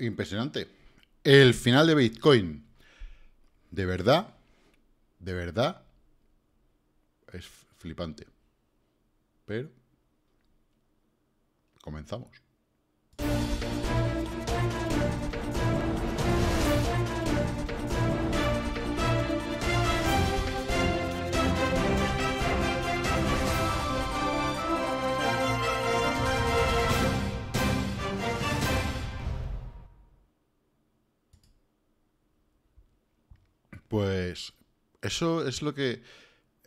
Impresionante. El final de Bitcoin. De verdad, de verdad, es flipante. Pero comenzamos. Pues eso es lo que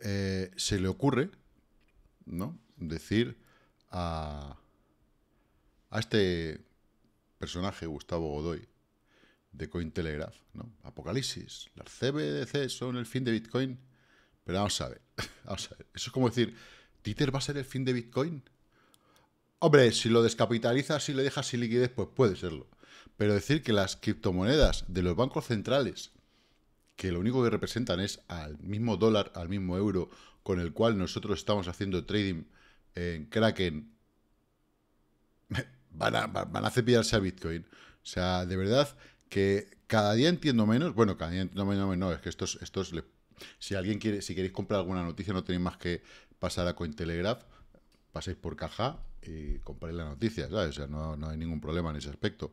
eh, se le ocurre, ¿no? Decir a, a este personaje, Gustavo Godoy, de Cointelegraph, ¿no? Apocalipsis, las CBDC son el fin de Bitcoin, pero vamos a ver, vamos a ver. Eso es como decir, ¿Twitter va a ser el fin de Bitcoin? Hombre, si lo descapitalizas y le dejas sin liquidez, pues puede serlo. Pero decir que las criptomonedas de los bancos centrales que lo único que representan es al mismo dólar, al mismo euro con el cual nosotros estamos haciendo trading en Kraken, van a, van a cepillarse a Bitcoin. O sea, de verdad que cada día entiendo menos, bueno, cada día entiendo menos, no, es que estos, estos si alguien quiere, si queréis comprar alguna noticia, no tenéis más que pasar a Cointelegraph, paséis por caja y compréis la noticia, ¿sabes? O sea, no hay ningún problema en ese aspecto.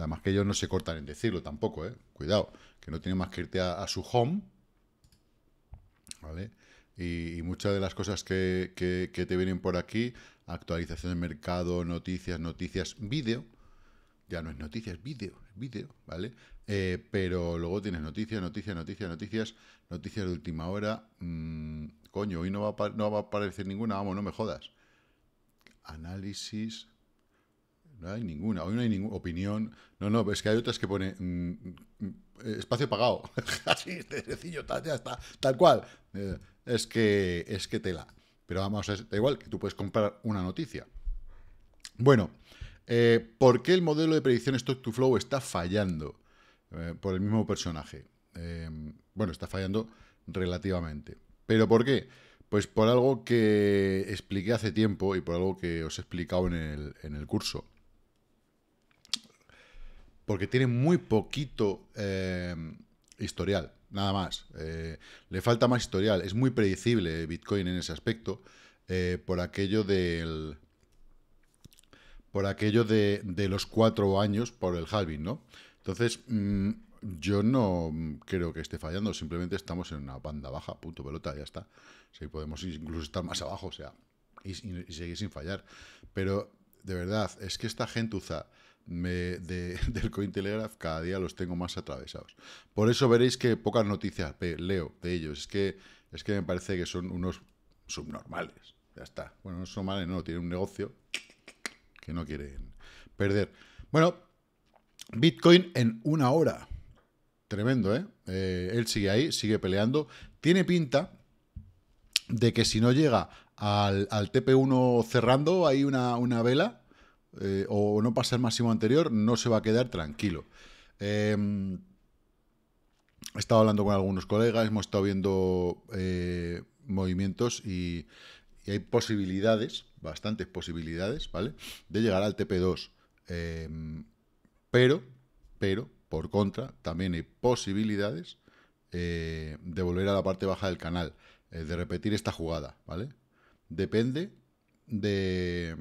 Además que ellos no se cortan en decirlo tampoco, ¿eh? Cuidado, que no tiene más que irte a, su home, ¿vale? Y, muchas de las cosas que, te vienen por aquí, actualización de mercado, noticias, noticias, vídeo, ya no es noticias, vídeo, vídeo, ¿vale? Eh, pero luego tienes noticias, noticias, noticias, noticias, noticias de última hora. Mm, coño, hoy no no va a aparecer ninguna, vamos, no me jodas. Análisis, no hay ninguna, hoy no hay ninguna opinión. No, no, es que hay otras que pone mm, mm, espacio pagado. Así, sencillo, ya está, tal cual. Eh, es que es que tela. Pero vamos, da igual que tú puedes comprar una noticia. Bueno, eh, ¿por qué el modelo de predicción Stock to Flow está fallando eh, por el mismo personaje? bueno, está fallando relativamente. ¿Pero por qué? Pues por algo que expliqué hace tiempo y por algo que os he explicado en el, en el curso porque tiene muy poquito em, historial, nada más. Eh, le falta más historial, es muy predecible Bitcoin en ese aspecto, eh, por aquello del por aquello de, los cuatro años por el halving, ¿no? Entonces, mm, yo no creo que esté fallando, simplemente estamos en una banda baja, punto pelota, ya está. podemos incluso estar más abajo, o sea, y, y, seguir sin fallar. Pero, de verdad, es que esta gente gentuza del Cointelegraph cada día los tengo más atravesados. Por eso veréis que pocas noticias leo de ellos. Es que, es que me parece que son unos subnormales. Ya está. Bueno, no son males no. Tienen un negocio que no quieren perder. Bueno, Bitcoin en una hora. Tremendo, ¿eh? eh él sigue ahí, sigue peleando. Tiene pinta de que si no llega al, al TP1 cerrando, hay una, una vela eh, o no pasar el máximo anterior, no se va a quedar tranquilo. Em, he estado hablando con algunos colegas, hemos estado viendo eh, movimientos y, y, hay posibilidades, bastantes posibilidades, ¿vale? De llegar al TP2. Em, pero, pero, por contra, también hay posibilidades eh, de volver a la parte baja del canal, de repetir esta jugada, ¿vale? Depende de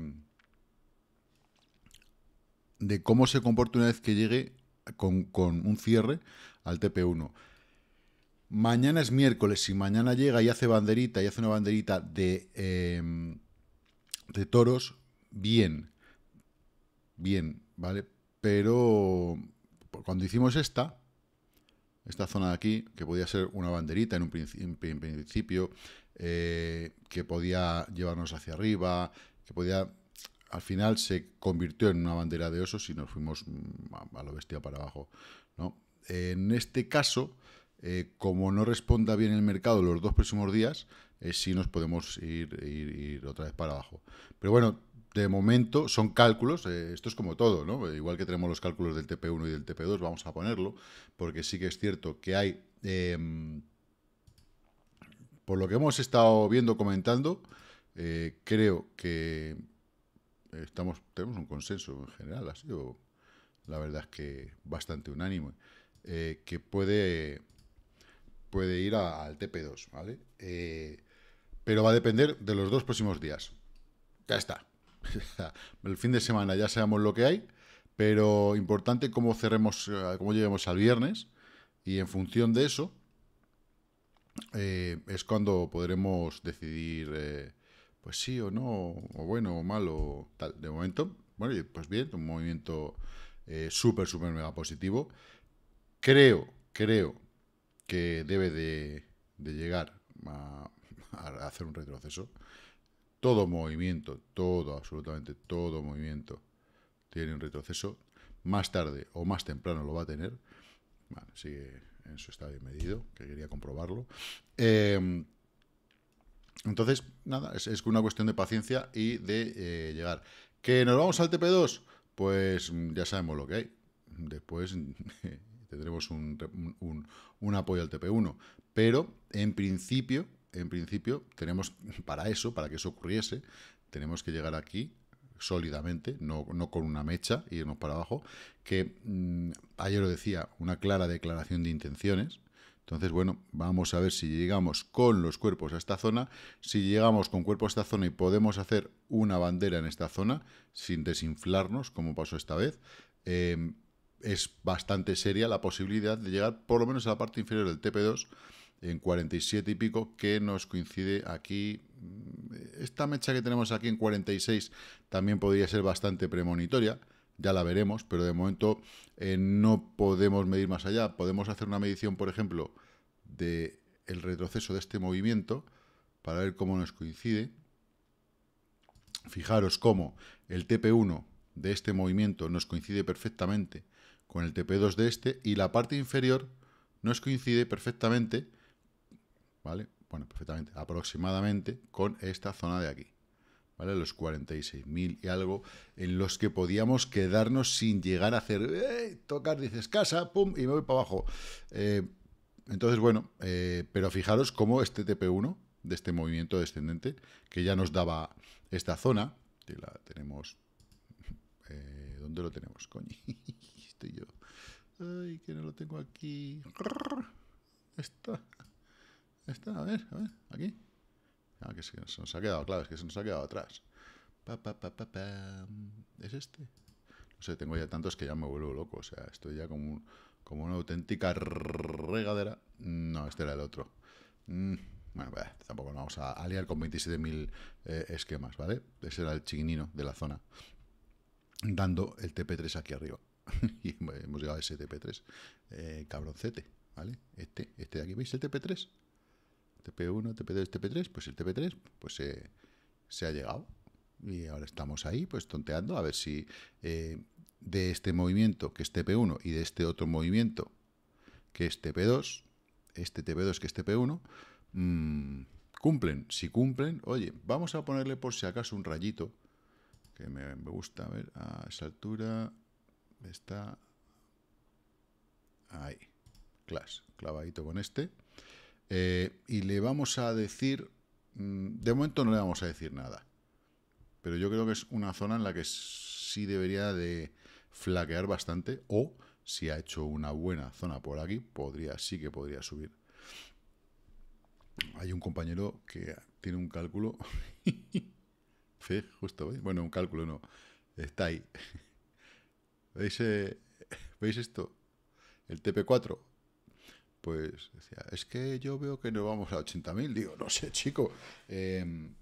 de cómo se comporta una vez que llegue con, un cierre al TP1. Mañana es miércoles, si mañana llega y hace banderita, y hace una banderita de, em, de toros, bien, bien, ¿vale? Pero cuando hicimos esta, esta zona de aquí, que podía ser una banderita en un principio, principio eh, que podía llevarnos hacia arriba, que podía al final se convirtió en una bandera de osos y nos fuimos mm, a, lo bestia para abajo. ¿no? En este caso, eh, como no responda bien el mercado los dos próximos días, eh, sí nos podemos ir, otra vez para abajo. Pero bueno, de momento son cálculos, eh, esto es como todo, ¿no? Igual que tenemos los cálculos del TP1 y del TP2, vamos a ponerlo, porque sí que es cierto que hay, em, por lo que hemos estado viendo, comentando, creo que estamos, tenemos un consenso en general, ha sido la verdad es que bastante unánime, eh, que puede, puede ir al TP2, ¿vale? Eh, pero va a depender de los dos próximos días. Ya está. el fin de semana ya sabemos lo que hay, pero importante cómo cerremos, eh, cómo lleguemos al viernes, y en función de eso es cuando podremos decidir pues sí o no, o bueno o malo, tal. De momento, bueno, pues bien, un movimiento eh, súper, súper mega positivo. Creo, creo que debe de, llegar a, hacer un retroceso. Todo movimiento, todo, absolutamente todo movimiento tiene un retroceso. Más tarde o más temprano lo va a tener. Bueno, sigue en su estado medido, que quería comprobarlo. Eh, entonces, nada, es, una cuestión de paciencia y de eh, llegar. ¿Que nos vamos al TP2? Pues mm, ya sabemos lo que hay. Después tendremos un, apoyo al TP1. Pero, en principio, en principio, tenemos para eso, para que eso ocurriese, tenemos que llegar aquí sólidamente, no, con una mecha, irnos para abajo, que mm, ayer lo decía, una clara declaración de intenciones, entonces, bueno, vamos a ver si llegamos con los cuerpos a esta zona. Si llegamos con cuerpos a esta zona y podemos hacer una bandera en esta zona sin desinflarnos, como pasó esta vez, em, es bastante seria la posibilidad de llegar por lo menos a la parte inferior del TP2 en 47 y pico, que nos coincide aquí. Mm, esta mecha que tenemos aquí en 46 también podría ser bastante premonitoria, ya la veremos, pero de momento eh, no podemos medir más allá. Podemos hacer una medición, por ejemplo, del el retroceso de este movimiento para ver cómo nos coincide. Fijaros cómo el TP1 de este movimiento nos coincide perfectamente con el TP2 de este y la parte inferior nos coincide perfectamente, ¿vale? Bueno, perfectamente, aproximadamente con esta zona de aquí, ¿vale? Los 46.000 y algo en los que podíamos quedarnos sin llegar a hacer, eh, tocar, dices, casa, pum, y me voy para abajo. Eh, entonces, bueno, eh, pero fijaros cómo este TP1, de este movimiento descendente, que ya nos daba esta zona, que la tenemos... Eh, ¿Dónde lo tenemos, coño? Estoy yo. Ay, que no lo tengo aquí. Está. Está, a ver, a ver, aquí. Ah, que se nos ha quedado, claro, es que se nos ha quedado atrás. ¿Es este? No sé, tengo ya tantos que ya me vuelvo loco, o sea, estoy ya como como una auténtica regadera. No, este era el otro. Mm, bueno, pues, tampoco nos vamos a aliar con 27.000 eh, esquemas, ¿vale? Ese era el chiquinino de la zona, dando el TP3 aquí arriba. y hemos llegado a ese TP3, eh, cabroncete, ¿vale? Este, este de aquí, ¿veis el TP3? TP1, TP2, TP3, pues el TP3 pues eh, se, ha llegado. Y ahora estamos ahí, pues tonteando, a ver si de este movimiento, que es TP1, y de este otro movimiento, que es TP2, este TP2 que es TP1, mm, cumplen. Si cumplen, oye, vamos a ponerle por si acaso un rayito, que me, gusta, a ver, a esa altura está ahí, clas, clavadito con este, eh, y le vamos a decir, mm, de momento no le vamos a decir nada, pero yo creo que es una zona en la que sí debería de flaquear bastante o si ha hecho una buena zona por aquí, podría, sí que podría subir. Hay un compañero que tiene un cálculo. fe justo, Bueno, un cálculo no. Está ahí. ¿Veis, eh, ¿Veis esto? El TP4. Pues decía, es que yo veo que nos vamos a 80.000. Digo, no sé, chico. Em,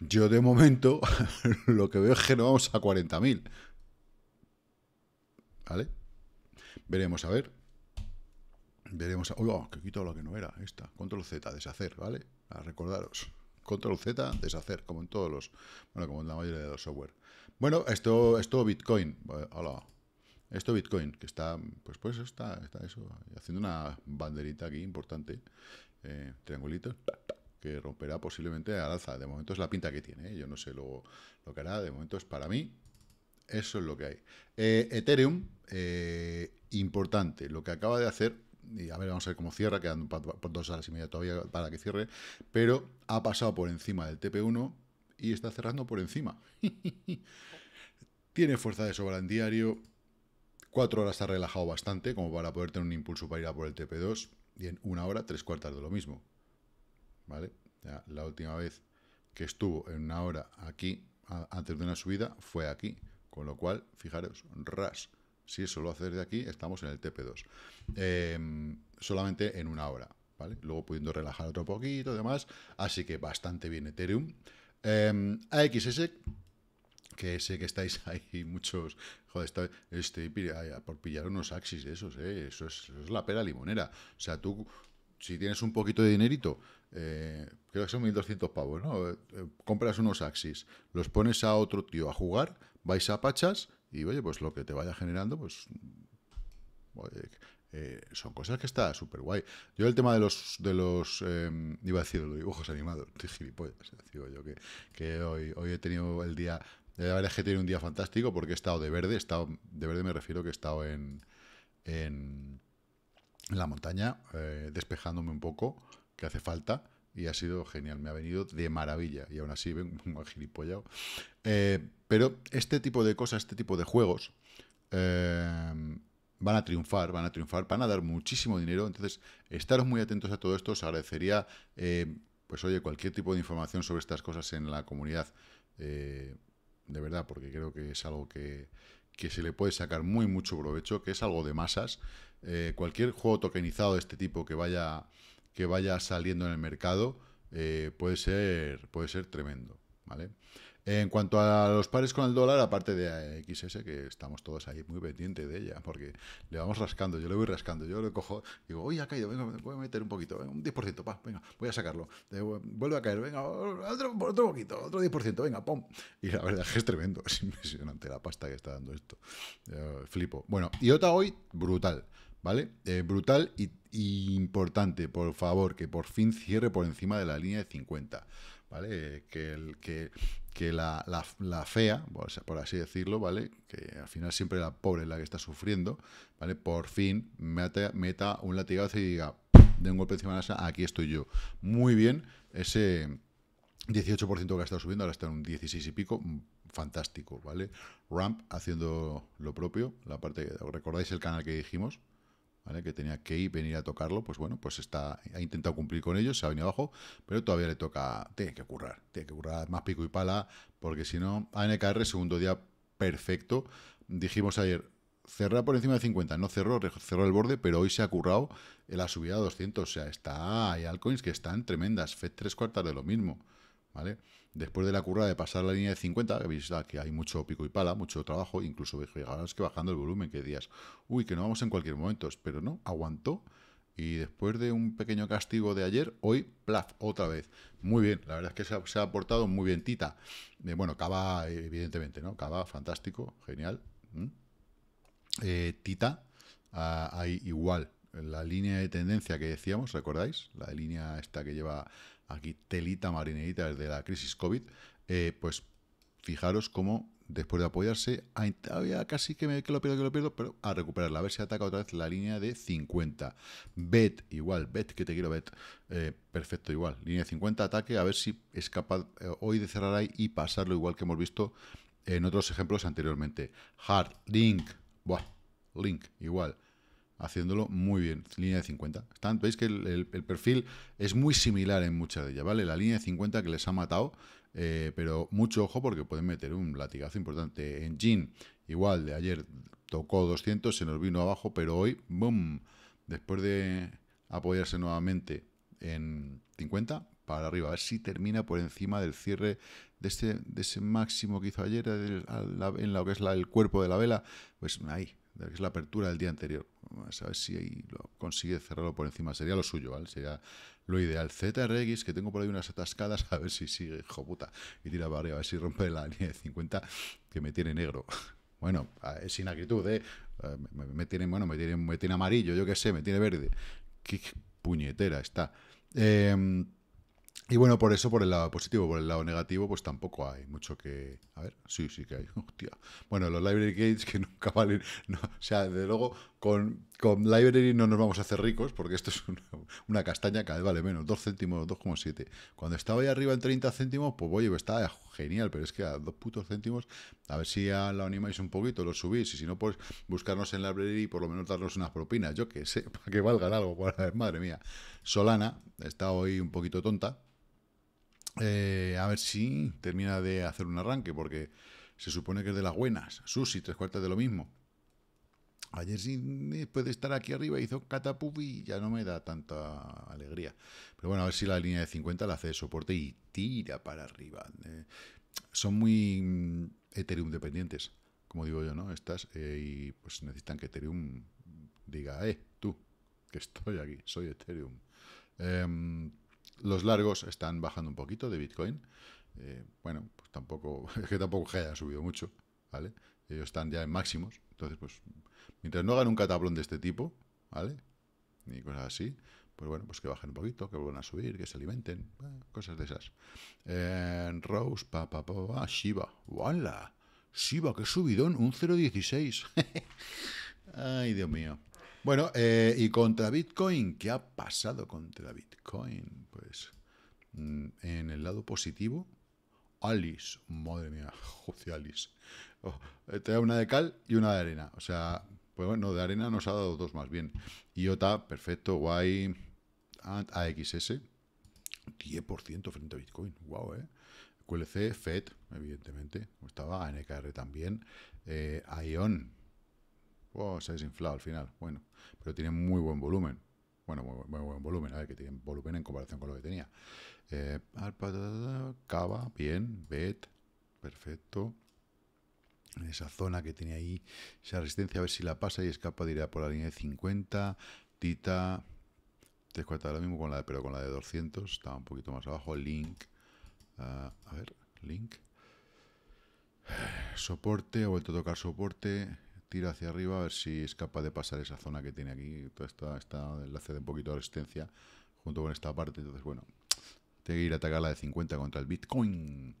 yo de momento lo que veo es que nos vamos a 40.000. ¿Vale? Veremos a ver. Veremos a... oh, que quito lo que no era. Esta. Control Z, deshacer, ¿vale? A recordaros. Control Z, deshacer, como en todos los... Bueno, como en la mayoría de los software. Bueno, esto, esto Bitcoin. Eh, hola. Esto Bitcoin, que está, pues pues está, está eso, haciendo una banderita aquí importante, eh, triangulito, que romperá posiblemente al alza. De momento es la pinta que tiene, ¿eh? yo no sé lo que hará, de momento es para mí, eso es lo que hay. Eh, Ethereum, eh, importante, lo que acaba de hacer, y a ver, vamos a ver cómo cierra, quedan por dos horas y media todavía para que cierre, pero ha pasado por encima del TP1 y está cerrando por encima. Tiene fuerza de sobra en diario, cuatro horas ha relajado bastante como para poder tener un impulso para ir a por el TP2 y en una hora tres cuartas de lo mismo. ¿Vale? la última vez que estuvo en una hora aquí, antes de una subida, fue aquí. Con lo cual, fijaros, ras. Si eso lo haces de aquí, estamos en el TP2. Em, solamente en una hora, ¿vale? Luego pudiendo relajar otro poquito y demás. Así que bastante bien Ethereum. Eh, em, AXS, que sé que estáis ahí muchos... Joder, estoy por pillar unos axis de esos, ¿eh? Eso es, eso es la pera limonera. O sea, tú si tienes un poquito de dinerito, eh, creo que son 1.200 pavos, ¿no? Eh, eh, compras unos Axis, los pones a otro tío a jugar, vais a Pachas y, oye, pues lo que te vaya generando, pues... son cosas que está súper guay. Yo el tema de los, de los em, iba a decir, los dibujos animados, estoy gilipollas, digo yo que, hoy, hoy he tenido el día, la verdad es que he tenido un día fantástico porque he estado de verde, he estado, de verde me refiero que he estado en, en la montaña, eh, despejándome un poco, que hace falta, y ha sido genial, me ha venido de maravilla, y aún así vengo gilipollado. Eh, pero este tipo de cosas, este tipo de juegos, eh, van a triunfar, van a triunfar, van a dar muchísimo dinero, entonces estaros muy atentos a todo esto, os agradecería, pues oye, cualquier tipo de información sobre estas cosas en la comunidad, de verdad, porque creo que es algo que que se le puede sacar muy mucho provecho, que es algo de masas. Eh, cualquier juego tokenizado de este tipo que vaya, que vaya saliendo en el mercado eh, puede, ser, puede ser tremendo. ¿vale? En cuanto a los pares con el dólar, aparte de XS, que estamos todos ahí muy pendientes de ella, porque le vamos rascando, yo le voy rascando, yo le cojo, digo, uy, ha caído, venga, voy a meter un poquito, un 10%, pa, venga, voy a sacarlo, vuelve a caer, venga, otro, otro poquito, otro 10%, venga, pum. Y la verdad es que es tremendo, es impresionante la pasta que está dando esto. flipo. Bueno, otra hoy, brutal. ¿vale? Eh, brutal y, importante, por favor, que por fin cierre por encima de la línea de 50. ¿vale? Que, el, que, la, fea, por así decirlo, ¿vale? Que al final siempre la pobre es la que está sufriendo, ¿vale? Por fin meta, meta un latigazo y diga, de un golpe encima de la aquí estoy yo. Muy bien, ese 18% que ha estado subiendo, ahora está en un 16 y pico, fantástico, ¿vale? Ramp haciendo lo propio, la parte, ¿recordáis el canal que dijimos? que tenía que ir, venir a tocarlo, pues bueno, pues está, ha intentado cumplir con ellos, se ha venido abajo, pero todavía le toca, tiene que currar, tiene que currar más pico y pala, porque si no, ANKR, segundo día perfecto, dijimos ayer, cerrar por encima de 50, no cerró, cerró el borde, pero hoy se ha currado la subida a 200, o sea, está, hay altcoins que están tremendas, FED tres cuartas de lo mismo, ¿vale? después de la curra de pasar la línea de 50, que veis que hay mucho pico y pala, mucho trabajo, incluso que bajando el volumen, que días, uy, que no vamos en cualquier momento, pero no, aguantó. Y después de un pequeño castigo de ayer, hoy, plaf, otra vez. Muy bien, la verdad es que se ha, portado muy bien Tita. Eh, bueno, Cava, evidentemente, ¿no? Cava, fantástico, genial. Eh, tita, ah, hay igual, la línea de tendencia que decíamos, ¿recordáis? La línea esta que lleva aquí telita marinerita desde la crisis COVID, eh, pues fijaros cómo después de apoyarse, había casi que, me, que lo pierdo, que lo pierdo, pero a recuperarla, a ver si ataca otra vez la línea de 50. Bet, igual, bet, que te quiero bet. Eh, perfecto, igual, línea de 50, ataque, a ver si es capaz eh, hoy de cerrar ahí y pasarlo igual que hemos visto en otros ejemplos anteriormente. Hard, link, buah, link, igual haciéndolo muy bien. Línea de 50. Tanto Veis que el, perfil es muy similar en muchas de ellas, ¿vale? La línea de 50 que les ha matado, eh, pero mucho ojo porque pueden meter un latigazo importante. En Jean, igual, de ayer tocó 200, se nos vino abajo, pero hoy, ¡boom! Después de apoyarse nuevamente en 50, para arriba, a ver si termina por encima del cierre de, ese de ese máximo que hizo ayer en lo que es la, el cuerpo de la vela, pues ahí, es la apertura del día anterior. a ver si ahí lo consigue cerrarlo por encima. Sería lo suyo, ¿vale? Sería lo ideal. ZRX, que tengo por ahí unas atascadas, a ver si sigue, hijo puta. Y tira para arriba, a ver si rompe la línea de 50, que me tiene negro. Bueno, es inactitud, ¿eh? Me, tiene, bueno, me tiene, me tiene amarillo, yo qué sé, me tiene verde. Qué puñetera está. Em, y bueno, por eso, por el lado positivo, por el lado negativo, pues tampoco hay mucho que... A ver, sí, sí que hay. Hostia. Bueno, los library gates que nunca valen... o sea, desde luego, con, con library no nos vamos a hacer ricos, porque esto es una, castaña que vale menos. 2 céntimos, 2,7. Cuando estaba ahí arriba en 30 céntimos, pues oye, pues estaba genial, pero es que a 2 putos céntimos, a ver si la lo animáis un poquito, lo subís, y si no, pues buscarnos en library y por lo menos darnos unas propinas, yo que sé, para que valgan algo. Madre mía. Solana está hoy un poquito tonta. Eh, a ver si termina de hacer un arranque, porque se supone que es de las buenas. Susi, tres cuartas de lo mismo. Ayer sí, después de estar aquí arriba, hizo catapubi y ya no me da tanta alegría. Pero bueno, a ver si la línea de 50 la hace de soporte y tira para arriba. Eh, son muy mm, Ethereum dependientes, como digo yo, ¿no? Estas, eh, y pues necesitan que Ethereum diga, eh, tú, que estoy aquí, soy Ethereum. Em, los largos están bajando un poquito de Bitcoin. Eh, bueno, pues tampoco, es que tampoco haya subido mucho, ¿vale? Ellos están ya en máximos. Entonces, pues, mientras no hagan un catablón de este tipo, ¿vale? ni cosas así, pues bueno, pues que bajen un poquito, que vuelvan a subir, que se alimenten, eh, cosas de esas. Eh, Rose, pa, pa, pa, pa, Shiba, ¡wala! Shiba, qué subidón, un 0.16. Ay, Dios mío. Bueno, eh, y contra Bitcoin, ¿qué ha pasado contra Bitcoin? Pues mm, en el lado positivo, Alice, madre mía, joder, Alice. Oh, eh, te da una de cal y una de arena. O sea, pues bueno, de arena nos ha dado dos más bien. IOTA, perfecto, guay. AXS, 10% frente a Bitcoin. Wow, eh. QLC, FED, evidentemente. Estaba ANKR también. Eh, ION, se ha desinflado al final. Bueno, pero tiene muy buen volumen. Bueno, muy, buen volumen, a ver, que tiene volumen en comparación con lo que tenía. Eh, Cava, bien, Bet, perfecto. En esa zona que tenía ahí, esa resistencia, a ver si la pasa y escapa diría por la línea de 50. Tita, 340 ahora mismo, con la de, pero con la de 200, está un poquito más abajo. Link, ah, a ver, Link. Soporte, ha vuelto a tocar soporte tira hacia arriba a ver si es capaz de pasar esa zona que tiene aquí, todo esta, esta enlace de un poquito de resistencia junto con esta parte, entonces bueno, tiene que ir a atacar la de 50 contra el Bitcoin.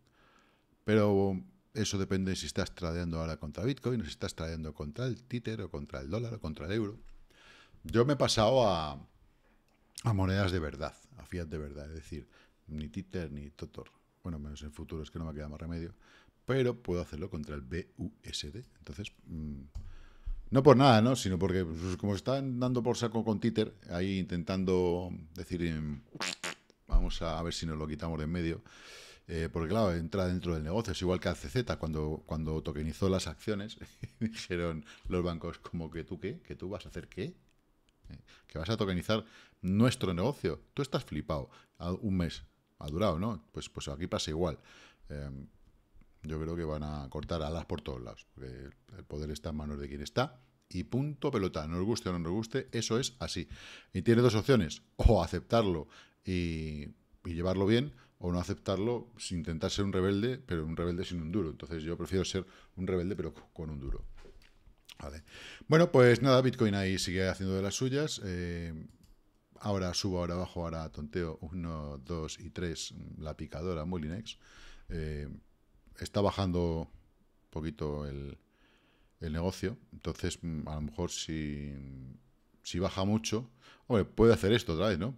Pero eso depende si estás tradeando ahora contra Bitcoin, o si estás tradeando contra el títer, o contra el dólar, o contra el euro. Yo me he pasado a, monedas de verdad, a fiat de verdad, es decir, ni títer ni totor. Bueno, menos en futuro, es que no me queda más remedio pero puedo hacerlo contra el BUSD. Entonces, mm, no por nada, ¿no? Sino porque pues, como están dando por saco con Twitter, ahí intentando decir, em, vamos a ver si nos lo quitamos de en medio. Eh, porque claro, entra dentro del negocio, es igual que ACZ, cuando, cuando tokenizó las acciones, dijeron los bancos como que tú qué, que tú vas a hacer qué, eh, que vas a tokenizar nuestro negocio, tú estás flipado, un mes ha durado, ¿no? Pues, pues aquí pasa igual. Em, yo creo que van a cortar alas por todos lados. El poder está en manos de quien está. Y punto pelota. Nos guste o no nos guste, eso es así. Y tiene dos opciones. O aceptarlo y, llevarlo bien, o no aceptarlo sin intentar ser un rebelde, pero un rebelde sin un duro. Entonces yo prefiero ser un rebelde, pero con un duro. Vale. Bueno, pues nada, Bitcoin ahí sigue haciendo de las suyas. Eh, ahora subo, ahora bajo, ahora tonteo Uno, dos y tres. la picadora Molinex. Eh, está bajando un poquito el, negocio. Entonces, mm, a lo mejor si, si baja mucho, hombre, puede hacer esto otra vez, ¿no?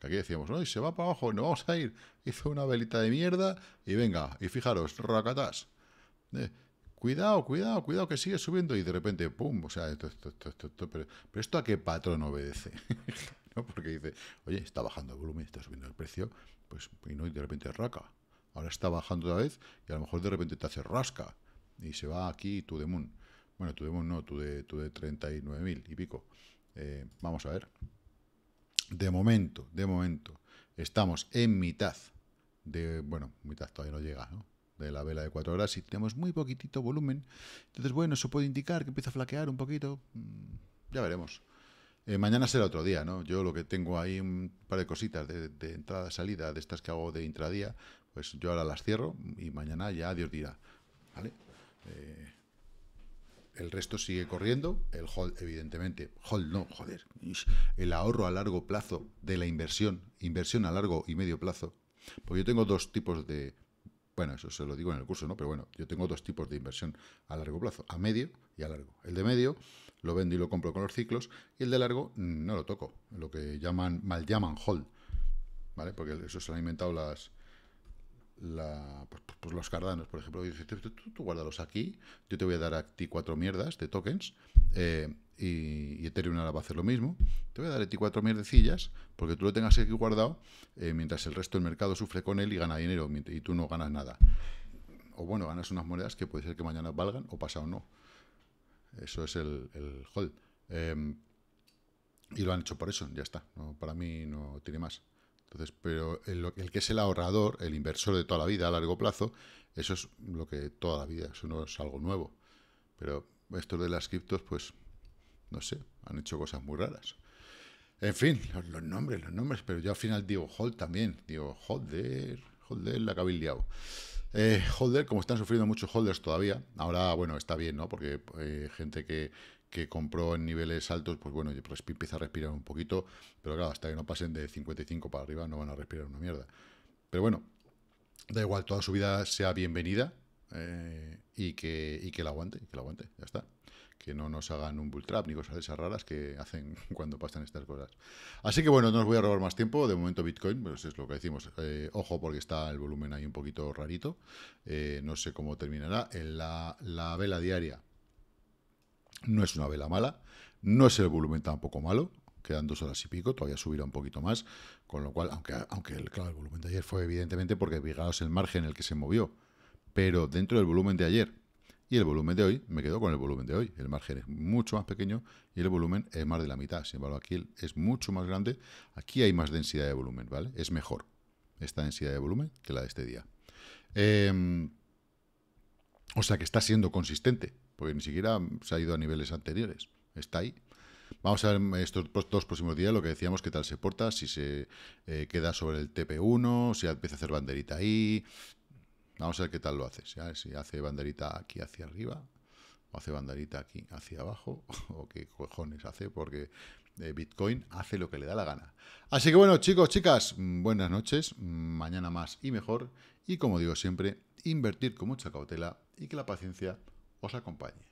Que aquí decíamos, se va para abajo, no vamos a ir. Hizo una velita de mierda y venga, y fijaros, racatás. Eh, cuidado, cuidado, cuidado, que sigue subiendo y de repente, pum, o sea, esto, esto, esto, pero, esto a qué patrón obedece. ¿No? Porque dice, oye, está bajando el volumen, está subiendo el precio, pues, y no, y de repente raca. Ahora está bajando otra vez y a lo mejor de repente te hace rasca y se va aquí tu de Moon. Bueno, tu de no, tu de, tu de 39.000 y pico. Eh, vamos a ver. De momento, de momento, estamos en mitad de, bueno, mitad todavía no llega, ¿no? De la vela de 4 horas y tenemos muy poquitito volumen. Entonces, bueno, eso puede indicar que empieza a flaquear un poquito. Mm, ya veremos. Eh, mañana será otro día, ¿no? Yo lo que tengo ahí un par de cositas de, de entrada-salida, de estas que hago de intradía, pues yo ahora las cierro y mañana ya Dios dirá. ¿Vale? Eh, el resto sigue corriendo. El hold, evidentemente, hold no, joder. El ahorro a largo plazo de la inversión, inversión a largo y medio plazo. Porque yo tengo dos tipos de. Bueno, eso se lo digo en el curso, ¿no? Pero bueno, yo tengo dos tipos de inversión a largo plazo, a medio y a largo. El de medio lo vendo y lo compro con los ciclos, y el de largo mm, no lo toco, lo que llaman, mal llaman hold, ¿vale? Porque eso se lo han inventado las, pues, pues, pues los cardanos, por ejemplo, tú, guardarlos guárdalos aquí, yo te voy a dar a ti cuatro mierdas de tokens, eh, y, Ethereum ahora va a hacer lo mismo, te voy a dar a ti cuatro mierdecillas, porque tú lo tengas aquí guardado, eh, mientras el resto del mercado sufre con él y gana dinero, y tú no ganas nada. O bueno, ganas unas monedas que puede ser que mañana valgan, o pasa o no. Eso es el, hold. Em, y lo han hecho por eso, ya está. No, para mí no tiene más. Entonces, pero el, el, que es el ahorrador, el inversor de toda la vida a largo plazo, eso es lo que toda la vida, eso no es algo nuevo. Pero estos de las criptos, pues, no sé, han hecho cosas muy raras. En fin, los, nombres, los nombres, pero yo al final digo hold también, digo holder, holder, la que eh, holder, como están sufriendo muchos holders todavía, ahora, bueno, está bien, ¿no? Porque eh, gente que, que compró en niveles altos, pues bueno, pues empieza a respirar un poquito, pero claro, hasta que no pasen de 55 para arriba no van a respirar una mierda. Pero bueno, da igual, toda su vida sea bienvenida eh, y, que, que la aguante, que la aguante, ya está. Que no nos hagan un bull trap ni cosas de esas raras que hacen cuando pasan estas cosas. Así que bueno, no os voy a robar más tiempo. De momento Bitcoin, pues es lo que decimos. Eh, ojo porque está el volumen ahí un poquito rarito. Eh, no sé cómo terminará. En la vela diaria no es una vela mala, no es el volumen tampoco malo, quedan dos horas y pico, todavía subirá un poquito más, con lo cual, aunque, aunque el, claro, el volumen de ayer fue evidentemente porque fijaros el margen en el que se movió, pero dentro del volumen de ayer y el volumen de hoy, me quedo con el volumen de hoy, el margen es mucho más pequeño y el volumen es más de la mitad, sin embargo aquí es mucho más grande, aquí hay más densidad de volumen, ¿vale? Es mejor esta densidad de volumen que la de este día. Em, o sea que está siendo consistente, porque ni siquiera se ha ido a niveles anteriores. Está ahí. Vamos a ver estos dos próximos días lo que decíamos, qué tal se porta, si se eh, queda sobre el TP1, si empieza a hacer banderita ahí. Vamos a ver qué tal lo hace. Si hace banderita aquí hacia arriba, o hace banderita aquí hacia abajo, o qué cojones hace, porque eh, Bitcoin hace lo que le da la gana. Así que bueno, chicos, chicas, mm, buenas noches, mm, mañana más y mejor. Y como digo siempre, invertir con mucha cautela y que la paciencia os acompañe.